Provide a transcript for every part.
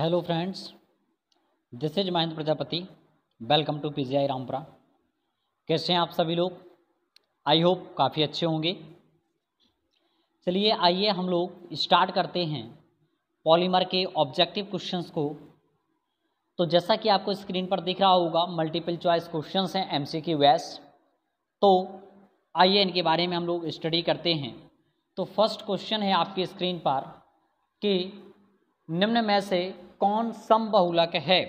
hello friends this is Mahendra Prajapati welcome to PGI Rampura कैसे हैं आप सभी लोग आई होप काफ़ी अच्छे होंगे चलिए आइए हम लोग स्टार्ट करते हैं पॉलीमर के ऑब्जेक्टिव क्वेश्चंस को तो जैसा कि आपको स्क्रीन पर दिख रहा होगा मल्टीपल चॉइस क्वेश्चंस हैं एम सी तो आइए इनके बारे में हम लोग स्टडी करते हैं तो फर्स्ट क्वेश्चन है आपकी स्क्रीन पर कि निम्न में से कौन समबहुलक है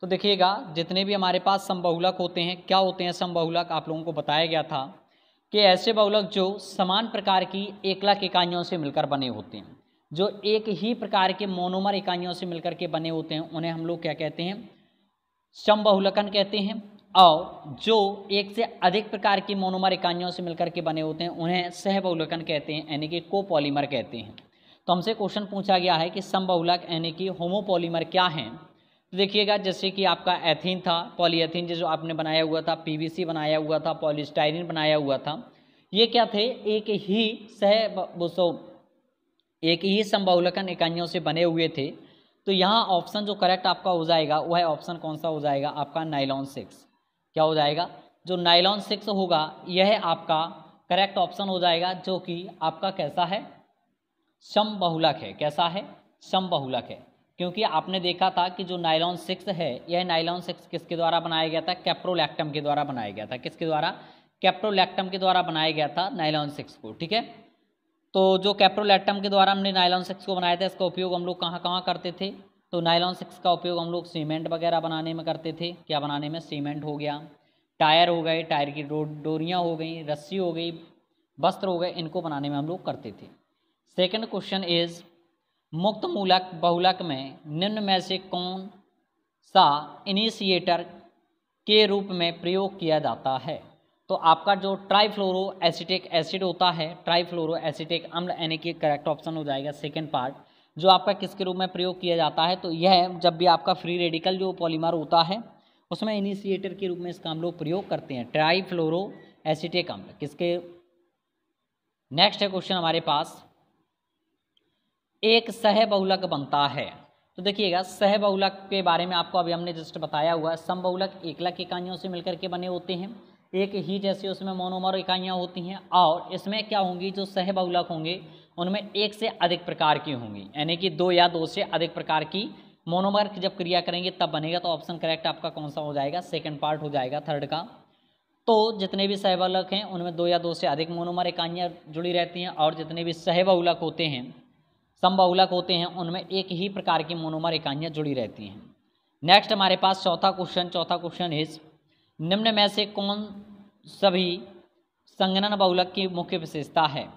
तो देखिएगा जितने भी हमारे पास समबहुलक होते हैं क्या होते हैं समबहुलक आप लोगों को बताया गया था कि ऐसे बहुलक जो समान प्रकार की एकलक इकाइयों से मिलकर बने होते हैं जो एक ही प्रकार के मोनोमर इकाइयों से मिलकर के बने होते हैं उन्हें हम लोग क्या कहते हैं समबहुलकन कहते हैं और जो एक से अधिक प्रकार की मोनोमर इकाइयों से मिलकर के बने होते हैं उन्हें सहबहुलकन कहते हैं यानी कि कोपॉलीमर कहते हैं तो हमसे क्वेश्चन पूछा गया है कि समबहुलक यानी कि होमोपोलीमर क्या हैं तो देखिएगा जैसे कि आपका एथीन था पॉलीएथीन जो आपने बनाया हुआ था पीवीसी बनाया हुआ था पॉलीस्टाइरिन बनाया हुआ था ये क्या थे एक ही सह वो एक ही समबहुलकन इकाइयों से बने हुए थे तो यहाँ ऑप्शन जो करेक्ट आपका हो जाएगा वह ऑप्शन कौन सा हो जाएगा आपका नाइलॉन सिक्स क्या हो जाएगा जो नाइलॉन सिक्स होगा यह आपका करेक्ट ऑप्शन हो जाएगा जो कि आपका कैसा है सम बहुलक है कैसा है सम बहुलक है क्योंकि आपने देखा था कि जो नाइलॉन सिक्स है यह नाइलॉन सिक्स किसके द्वारा बनाया गया था कैप्रोलैक्टम के द्वारा बनाया गया था किसके द्वारा कैप्रोलैक्टम के द्वारा बनाया गया था नाइलॉन सिक्स को ठीक है तो जो कैप्रोलैक्टम के द्वारा हमने नाइलॉन सिक्स को बनाया था इसका उपयोग हम लोग कहाँ कहाँ करते थे तो नाइलॉन सिक्स का उपयोग हम लोग सीमेंट वगैरह बनाने में करते थे क्या बनाने में सीमेंट हो गया टायर हो गए टायर की डोरियाँ हो गई रस्सी हो गई वस्त्र हो गए इनको बनाने में हम लोग करते थे सेकंड क्वेश्चन इज मुक्त मूलक बहुलक में निम्न में से कौन सा इनिशिएटर के रूप में प्रयोग किया जाता है तो आपका जो ट्राईफ्लोरो एसिटिक एसिड होता है ट्राईफ्लोरो एसिटिक अम्ल यानी कि करेक्ट ऑप्शन हो जाएगा सेकेंड पार्ट जो आपका किसके रूप में प्रयोग किया जाता है तो यह जब भी आपका फ्री रेडिकल जो पॉलीमर होता है उसमें इनिशिएटर के रूप में इसका हम लोग प्रयोग करते हैं ट्राईफ्लोरो एसिटिक अम्ल किसके नेक्स्ट है क्वेश्चन हमारे पास एक सहबहुलक बनता है तो देखिएगा सहबहुलक के बारे में आपको अभी हमने जस्ट बताया हुआ है समबहुलक एकलक इकाइयों से मिलकर के बने होते हैं एक ही जैसे उसमें मोनोमर इकाइयाँ होती हैं और इसमें क्या होंगी जो सहबहुलक होंगे उनमें एक से अधिक प्रकार की होंगी यानी कि दो या दो से अधिक प्रकार की मोनोमर जब क्रिया करेंगे तब बनेगा तो ऑप्शन करेक्ट आपका कौन सा हो जाएगा सेकंड पार्ट हो जाएगा थर्ड का तो जितने भी सहबहुलक हैं उनमें दो या दो से अधिक मोनोमर इकाइयाँ जुड़ी रहती हैं और जितने भी सहबहुलक होते हैं समबहुलक होते हैं उनमें एक ही प्रकार की मोनोमर इकाइयाँ जुड़ी रहती हैं नेक्स्ट हमारे पास चौथा क्वेश्चन चौथा क्वेश्चन इस निम्न में से कौन सभी संगनन बहुलक की मुख्य विशेषता है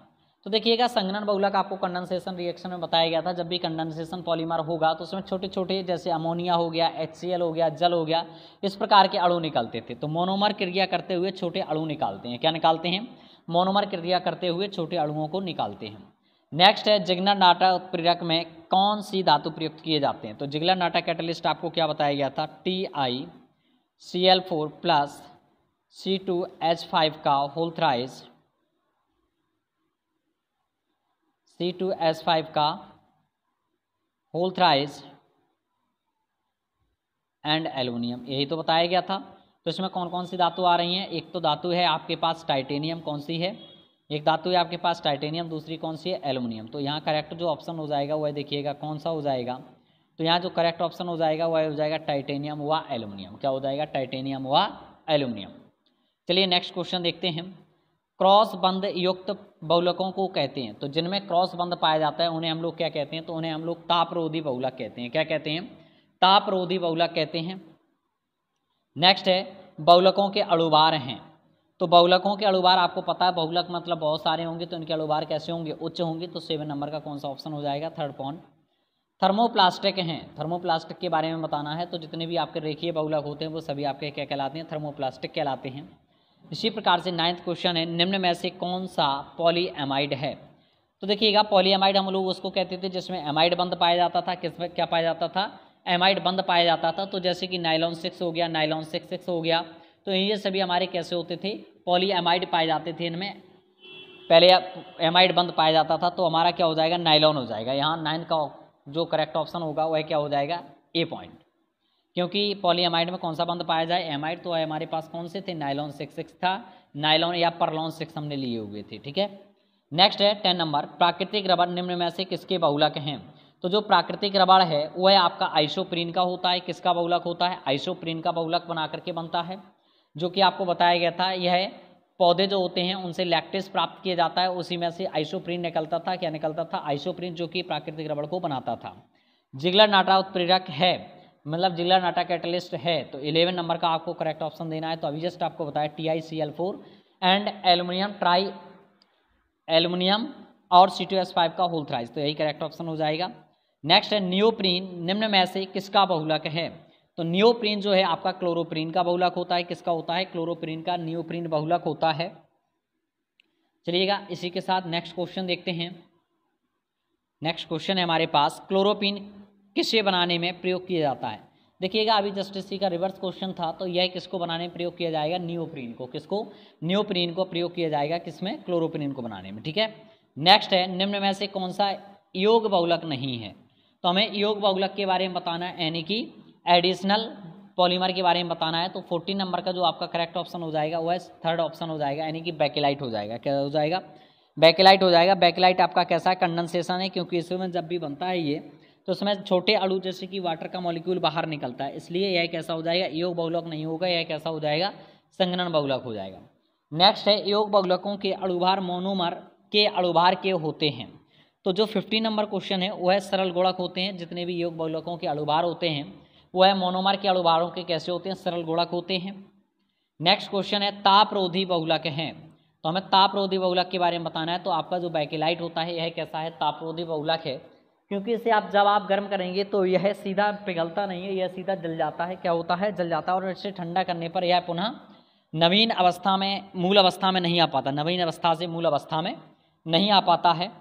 तो देखिएगा संगनन बहुलक आपको कंडेंसेशन रिएक्शन में बताया गया था जब भी कंडेंसेशन पॉलीमर होगा तो उसमें छोटे छोटे जैसे अमोनिया हो गया एच हो गया जल हो गया इस प्रकार के अणु निकालते थे तो मोनोमर क्रिया करते हुए छोटे अणु निकालते हैं क्या निकालते हैं मोनोमर क्रिया करते हुए छोटे अणुओं को निकालते हैं नेक्स्ट है जिगना नाटा उत्प्रेरक में कौन सी धातु प्रयुक्त किए जाते हैं तो जिगला नाटा कैटलिस्ट आपको क्या बताया गया था T I C L four plus C two H five का whole thrice C two H five का होल्थ्राइज एंड एल्यूमिनियम यही तो बताया गया था तो इसमें कौन कौन सी धातु आ रही हैं एक तो धातु है आपके पास टाइटेनियम कौन सी है एक धातु है आपके पास टाइटेनियम दूसरी कौन सी है एलुमिनियम तो यहाँ करेक्ट जो ऑप्शन हो जाएगा वह देखिएगा कौन सा हो जाएगा तो यहाँ जो करेक्ट ऑप्शन हो जाएगा वह हो जाएगा टाइटेनियम व एलुमिनियम क्या हो जाएगा टाइटेनियम व एलुमिनियम चलिए नेक्स्ट क्वेश्चन देखते हैं क्रॉस बंद युक्त बहुलकों को कहते हैं तो जिनमें क्रॉस बंद पाया जाता है उन्हें हम लोग क्या कहते हैं तो उन्हें हम लोग तापरोधी बहुलक कहते हैं क्या कहते हैं तापरोधी बहुलक कहते हैं नेक्स्ट है बहुलकों के अड़ुबार हैं तो बहुलकों के अणुभार आपको पता है बहुलक मतलब बहुत सारे होंगे तो इनके अणुभार कैसे होंगे उच्च होंगे तो सेवन नंबर का कौन सा ऑप्शन हो जाएगा थर्ड पॉइंट थर्मोप्लास्टिक हैं थर्मोप्लास्टिक के बारे में बताना है तो जितने भी आपके रेखीय बहुलक होते हैं वो सभी आपके क्या कहलाते हैं थर्मोप्लास्टिक कहलाते हैं इसी प्रकार से नाइन्थ क्वेश्चन है निम्न में से कौन सा पॉलीएमाइड है तो देखिएगा पॉलीएमाइड हम लोग उसको कहते थे जिसमें एमाइड बंद पाया जाता था किस क्या पाया जाता था एमाइड बंद पाया जाता था तो जैसे कि नाइलॉन सिक्स हो गया नाइलॉन सिक्स सिक्स हो गया तो ये सभी हमारे कैसे होते थे पॉलीएमाइड पाए जाते थे इनमें पहले एमाइड बंद पाया जाता था तो हमारा क्या हो जाएगा नाइलॉन हो जाएगा यहाँ नाइन का जो करेक्ट ऑप्शन होगा वह क्या हो जाएगा ए पॉइंट क्योंकि पॉलीएमाइड में कौन सा बंद पाया जाए एमाइड तो हमारे पास कौन से थे नाइलॉन सिक्स सिक्स था नाइलॉन या परलॉन सिक्स हमने लिए हुए थे ठीक है नेक्स्ट है टेन नंबर प्राकृतिक रबड़ निम्न में से किसके बहुलक हैं तो जो प्राकृतिक रबड़ है वह आपका आइसोप्रीन का होता है किसका बहुलक होता है आइसोप्रीन का बहुलक बना करके बनता है जो कि आपको बताया गया था यह पौधे जो होते हैं उनसे लैक्टेस प्राप्त किया जाता है उसी में से आइसोप्रीन निकलता था क्या निकलता था आइसोप्रीन जो कि प्राकृतिक रबड़ को बनाता था जिगलर नाटा उत्प्रेरक है मतलब जिगलर नाटा कैटलिस्ट है तो इलेवन नंबर का आपको करेक्ट ऑप्शन देना है तो अभी जस्ट आपको बताया T I C L four and aluminium tri aluminium और सी टू एस फाइव का होल थ्राइज तो यही करेक्ट ऑप्शन हो जाएगा नेक्स्ट है नियोप्रीन निम्न में से किसका बहुलक है तो नियोप्रीन जो है आपका क्लोरोप्रीन का बहुलक होता है किसका होता है क्लोरोप्रीन का नियोप्रीन बहुलक होता है चलिएगा इसी के साथ नेक्स्ट क्वेश्चन देखते हैं नेक्स्ट क्वेश्चन है हमारे पास क्लोरोपिन किसे बनाने में प्रयोग किया जाता है देखिएगा अभी जस्टिस सी का रिवर्स क्वेश्चन था तो यह किसको बनाने में प्रयोग किया जाएगा नियोप्रीन को किसको नियोप्रीन को प्रयोग किया जाएगा किसमें क्लोरोप्रीन को बनाने में ठीक है नेक्स्ट है निम्न में से कौन सा योग बहुलक नहीं है तो हमें योग बहुलक के बारे में बताना है यानी कि एडिशनल पॉलीमर के बारे में बताना है तो फोर्टीन नंबर का जो आपका करेक्ट ऑप्शन हो जाएगा वो है थर्ड ऑप्शन हो जाएगा यानी कि बैकेलाइट हो जाएगा क्या हो जाएगा बैकेलाइट हो जाएगा बैकेलाइट आपका कैसा है कंडेंसेशन है क्योंकि इसमें जब भी बनता है ये तो उसमें छोटे अड़ू जैसे कि वाटर का मॉलिक्यूल बाहर निकलता है इसलिए यह कैसा हो जाएगा योग बहुलक नहीं होगा यह कैसा हो जाएगा संगनन बहुलक हो जाएगा नेक्स्ट है योग बहुलकों के अड़ुभार मोनोमर के अड़ुभार के होते हैं तो जो फिफ्टीन नंबर क्वेश्चन है वह सरल गोड़क होते हैं जितने भी योग बहुलकों के अड़ुभार होते हैं वो है मोनोमर के अड़ुबारों के कैसे होते हैं सरल गुणक होते हैं नेक्स्ट क्वेश्चन है तापरोधी बहुलक हैं तो हमें तापरोधी बहुलक के बारे में बताना है तो आपका जो बैकेलाइट होता है यह कैसा है तापरोधी बहुलक है क्योंकि इसे आप जब आप गर्म करेंगे तो यह सीधा पिघलता नहीं है यह सीधा जल जाता है क्या होता है जल जाता है और इसे ठंडा करने पर यह पुनः नवीन अवस्था में मूल अवस्था में नहीं आ पाता नवीन अवस्था से मूल अवस्था में नहीं आ पाता है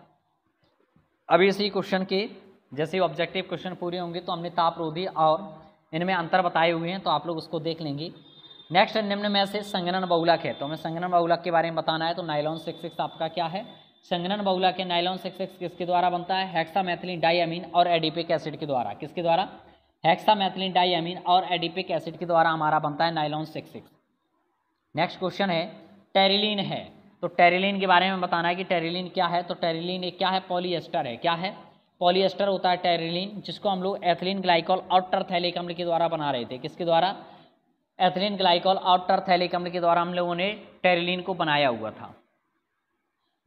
अभी इसी क्वेश्चन के जैसे ऑब्जेक्टिव क्वेश्चन पूरे होंगे तो हमने तापरोधी और इनमें अंतर बताए हुए हैं तो आप लोग उसको देख लेंगे नेक्स्ट निम्न में से संगनन बहुलक है तो हमें संगनन बहुलक के बारे में बताना है तो नाइलॉन सिक्स सिक्स आपका क्या है संगनन बहुला के नाइलॉन सिक्स सिक्स किसके द्वारा बनता है हेक्सामेथिलीन डाइअमीन और एडिपिक एसिड के द्वारा किसके द्वारा हेक्सामेथिलीन डाइअमीन और एडिपिक एसिड के द्वारा हमारा बनता है nylon six six next question है टेरिलीन है तो टेरिलीन के बारे में बताना है कि टेरिलीन क्या है तो टेरिलीन एक क्या है पॉलीएस्टर है क्या है पॉलिएस्टर होता है टेरिलीन जिसको हम लोग एथिलीन ग्लाइकॉल आउटर थैलिक अम्ल के द्वारा बना रहे थे किसके द्वारा एथिलीन ग्लाइकॉल आउटर थैलिक अम्ल के द्वारा हम लोगों ने टेरिलीन को बनाया हुआ था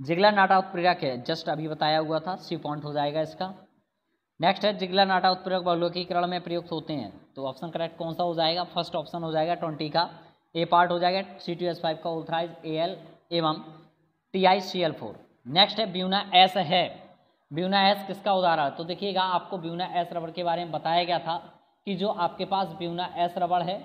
जिगला नाटा उत्प्रेरक है जस्ट अभी बताया हुआ था सी पॉइंट हो जाएगा इसका नेक्स्ट है जिगला नाटा उत्प्रेरक बहुलोकीकरण में प्रयुक्त होते हैं तो ऑप्शन करेक्ट कौन सा हो जाएगा फर्स्ट ऑप्शन हो जाएगा ट्वेंटी का ए पार्ट हो जाएगा सी टू एस फाइव का ओल्थराइज ए एल एवं T I C L four next है ब्यूना एस है ब्यूना एस किसका उदाहरण तो देखिएगा आपको ब्यूना एस रबड़ के बारे में बताया गया था कि जो आपके पास ब्यूना एस रबड़ है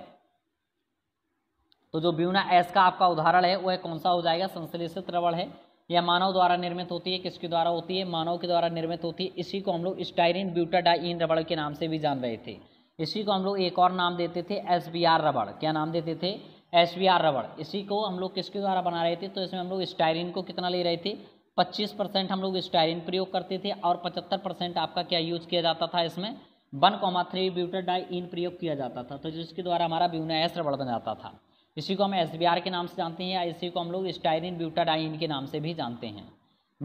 तो जो ब्यूना एस का आपका उदाहरण है वह कौन सा हो जाएगा संश्लेषित रबड़ है यह मानव द्वारा निर्मित होती है किसके द्वारा होती है मानव के द्वारा निर्मित होती है इसी को हम लोग स्टाइरिन ब्यूटाडाइन रबड़ के नाम से भी जान रहे थे इसी को हम लोग एक और नाम देते थे एस रबड़ क्या नाम देते थे एस रबड़ इसी को हम लोग किसके द्वारा बना रहे थे तो इसमें हम लोग स्टाइरिन को कितना ले रहे थे 25 परसेंट हम लोग स्टायरिन प्रयोग करते थे और 75 परसेंट आपका क्या यूज किया जाता था इसमें one comma three butadiene प्रयोग किया जाता था तो जिसके द्वारा हमारा ब्यूना रबड़ बन जाता था इसी को हम एस के नाम से जानते हैं या इसी को हम लोग स्टायरिन इन के नाम से भी जानते हैं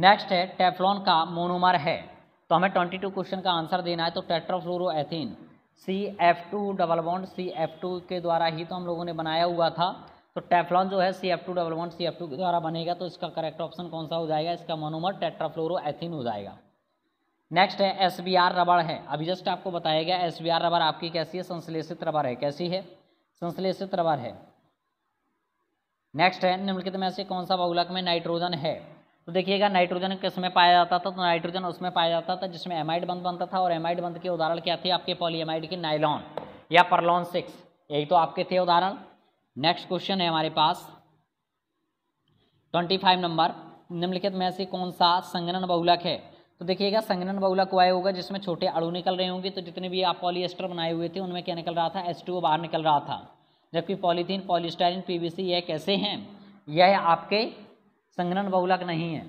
नेक्स्ट है टेफ्लॉन का मोनोमर है तो हमें टू क्वेश्चन का आंसर देना है तो tetrafluoroethene C F two double bond C F two के द्वारा ही तो हम लोगों ने बनाया हुआ था तो टेफ्लॉन जो है C F two double one C F two के द्वारा बनेगा तो इसका करेक्ट ऑप्शन कौन सा हो जाएगा इसका मोनोमर एथिन हो जाएगा नेक्स्ट है एस बी आर रबड़ है अभी जस्ट आपको बताया गया एस बी आर रबड़ आपकी कैसी है संश्लेषित रबड़ है कैसी है संश्लेषित रबड़ है नेक्स्ट है निम्नलिखित में से कौन सा बहुलक में नाइट्रोजन है तो देखिएगा नाइट्रोजन किस में पाया जाता था तो नाइट्रोजन उसमें पाया जाता था जिसमें एमाइड बंद बनता था और एमाइड बंद के उदाहरण क्या थे आपके पॉलीएमाइड के नाइलॉन या परलॉन सिक्स यही तो आपके थे उदाहरण नेक्स्ट क्वेश्चन है हमारे पास ट्वेंटी फाइव नंबर निम्नलिखित में से कौन सा संगनन बहुलक है तो देखिएगा संगनन बहुलक वह होगा जिसमें छोटे अड़ू निकल रहे होंगे तो जितने भी आप पॉलिएस्टर बनाए हुए थे उनमें क्या निकल रहा था एस बाहर निकल रहा था जबकि पॉलीथीन वी पीवीसी यह कैसे हैं यह आपके संगनन बहुलक नहीं है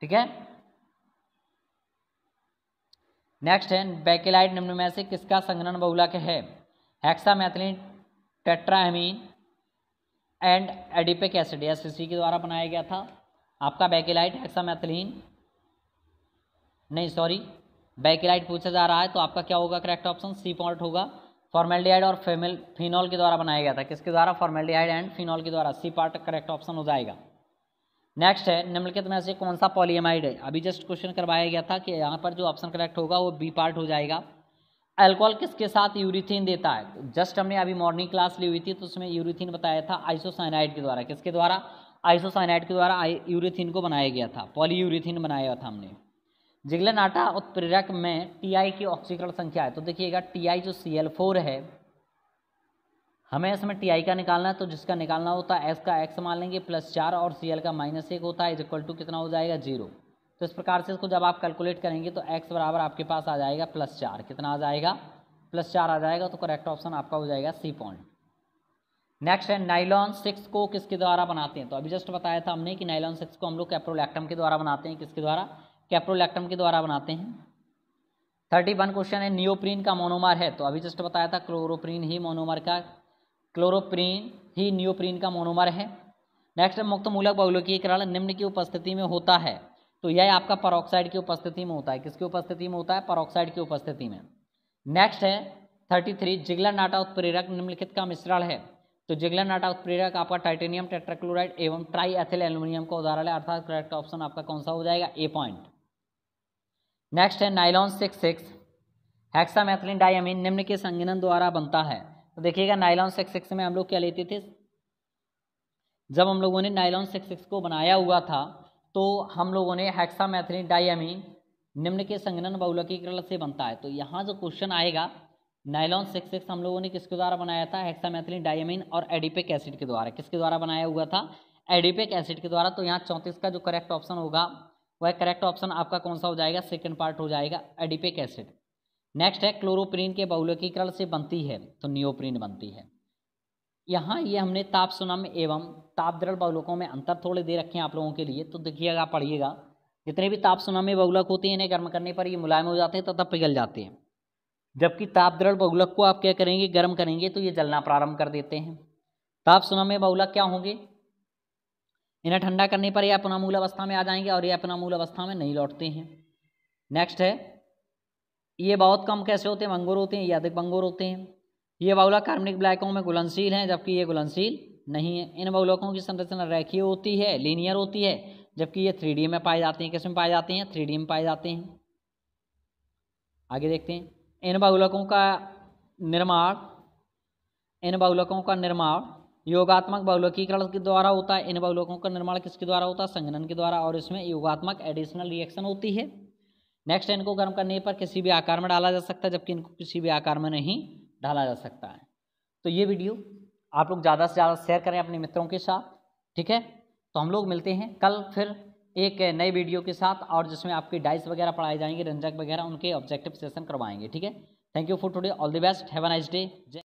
ठीक है नेक्स्ट है बैकेलाइट निम्न में से किसका संगनन बहुलक है methylene tetramine and adipic acid एस के द्वारा बनाया गया था आपका बैकेलाइट हेक्सामेथिलीन नहीं सॉरी बैकेलाइट पूछा जा रहा है तो आपका क्या होगा करेक्ट ऑप्शन सी पॉइंट होगा फॉर्मेलडियाइड और फेमिल फिनॉल के द्वारा बनाया गया था किसके द्वारा फॉर्मेलडियाइड एंड फिनॉल के द्वारा सी पार्ट करेक्ट ऑप्शन हो जाएगा नेक्स्ट है निम्नलिखित में से कौन सा पॉलीएमाइड है अभी जस्ट क्वेश्चन करवाया गया था कि यहाँ पर जो ऑप्शन करेक्ट होगा वो बी पार्ट हो जाएगा अल्कोहल किसके साथ यूरिथीन देता है तो जस्ट हमने अभी मॉर्निंग क्लास ली हुई थी तो उसमें यूरिथीन बताया था आइसोसाइनाइड के द्वारा किसके द्वारा आइसोसाइनाइड के द्वारा यूरिथीन को बनाया गया था पॉली यूरिथीन बनाया था हमने जिगलन आटा उत्प्रेरक में आई की ऑक्सीकरण संख्या है तो देखिएगा आई जो फोर है हमें इसमें टी आई का निकालना है तो जिसका निकालना होता है एस का एक्स मान लेंगे प्लस चार और सी एल का माइनस एक होता है इज इक्वल टू कितना हो जाएगा जीरो तो इस प्रकार से इसको जब आप कैलकुलेट करेंगे तो एक्स बराबर आपके पास आ जाएगा प्लस चार कितना आ जाएगा प्लस चार आ जाएगा तो करेक्ट ऑप्शन आपका हो जाएगा सी पॉइंट नेक्स्ट है नाइलॉन सिक्स को किसके द्वारा बनाते हैं तो अभी जस्ट बताया था हमने कि नाइलॉन सिक्स को हम लोग कैप्रोलैक्टम के द्वारा बनाते हैं किसके द्वारा कैप्रोलैक्टम के द्वारा बनाते हैं थर्टी वन क्वेश्चन है नियोप्रीन का मोनोमर है तो अभी जस्ट बताया था क्लोरोप्रीन ही मोनोमर का क्लोरोप्रीन ही नियोप्रीन का मोनोमर है नेक्स्ट है मुक्त मूलक बहुलोकीकरण निम्न की उपस्थिति में होता है तो यह आपका परोक्साइड की उपस्थिति में होता है किसकी उपस्थिति में होता है परोक्साइड की उपस्थिति में नेक्स्ट है थर्टी थ्री जिगला नाटा उत्प्रेरक निम्नलिखित का मिश्रण है तो जिगला नाटा उत्प्रेरक आपका टाइटेनियम टेट्राक्लोराइड एवं ट्राई एथिल एल्यूमिनियम का उदाहरण है अर्थात करेक्ट ऑप्शन आपका कौन सा हो जाएगा ए पॉइंट नेक्स्ट है nylon six six hexamethylene diamine निम्न के संगनन द्वारा बनता है तो देखिएगा नाइलॉन सिक्स सिक्स में हम लोग क्या लेते थे जब हम लोगों ने नाइलॉन सिक्स सिक्स को बनाया हुआ था तो हम लोगों ने हेक्सामेथिलीन डायमीन निम्न के संगनन बहुलकीकरण से बनता है तो यहाँ जो क्वेश्चन आएगा नाइलॉन सिक्स सिक्स हम लोगों ने किसके द्वारा बनाया था हेक्सामेथिलीन डायमीन और एडिपिक एसिड के द्वारा किसके द्वारा बनाया हुआ था एडिपिक एसिड के द्वारा तो यहाँ चौंतीस का जो करेक्ट ऑप्शन होगा वह करेक्ट ऑप्शन आपका कौन सा हो जाएगा सेकेंड पार्ट हो जाएगा एडिपिक एसिड नेक्स्ट है क्लोरोप्रीन के बहुलकीकरण से बनती है तो नियोप्रीन बनती है यहाँ ये हमने ताप सुनम एवं ताप दृढ़ बहुलकों में अंतर थोड़े दे रखे हैं आप लोगों के लिए तो देखिएगा पढ़िएगा जितने भी ताप सुनम बहुलक होते हैं इन्हें गर्म करने पर ये मुलायम हो जाते हैं तथा पिघल जाते हैं जबकि ताप दृढ़ बहुलक को आप क्या करेंगे गर्म करेंगे तो ये जलना प्रारंभ कर देते हैं ताप सुनम बहुलक क्या होंगे इन्हें ठंडा करने पर ये अपना मूल अवस्था में आ जाएंगे और ये अपना मूल अवस्था में नहीं लौटते हैं नेक्स्ट है ये बहुत कम कैसे होते हैं भंगुर होते हैं ये अधिक भंगुर होते हैं ये बाउला कार्बनिक ब्लैकों में घुलनशील हैं जबकि ये घुलनशील नहीं है इन बहुलकों की संरचना रेखीय होती है लीनियर होती है जबकि ये थ्री में पाए जाते हैं किसमें पाए जाते हैं थ्री में पाए जाते हैं आगे देखते हैं इन बहुलकों का निर्माण इन बहुलकों का निर्माण योगात्मक बहुलकीकरण के द्वारा होता है इन बहुलकों का निर्माण किसके द्वारा होता है संगनन के द्वारा और इसमें योगात्मक एडिशनल रिएक्शन होती है नेक्स्ट इनको गर्म करने पर किसी भी आकार में डाला जा सकता है जबकि इनको किसी भी आकार में नहीं डाला जा सकता है तो ये वीडियो आप लोग ज़्यादा से ज़्यादा शेयर करें अपने मित्रों के साथ ठीक है तो हम लोग मिलते हैं कल फिर एक नए वीडियो के साथ और जिसमें आपके डाइस वगैरह पढ़ाए जाएंगे रंजक वगैरह उनके ऑब्जेक्टिव सेशन करवाएंगे ठीक है thank you for today all the best have a nice day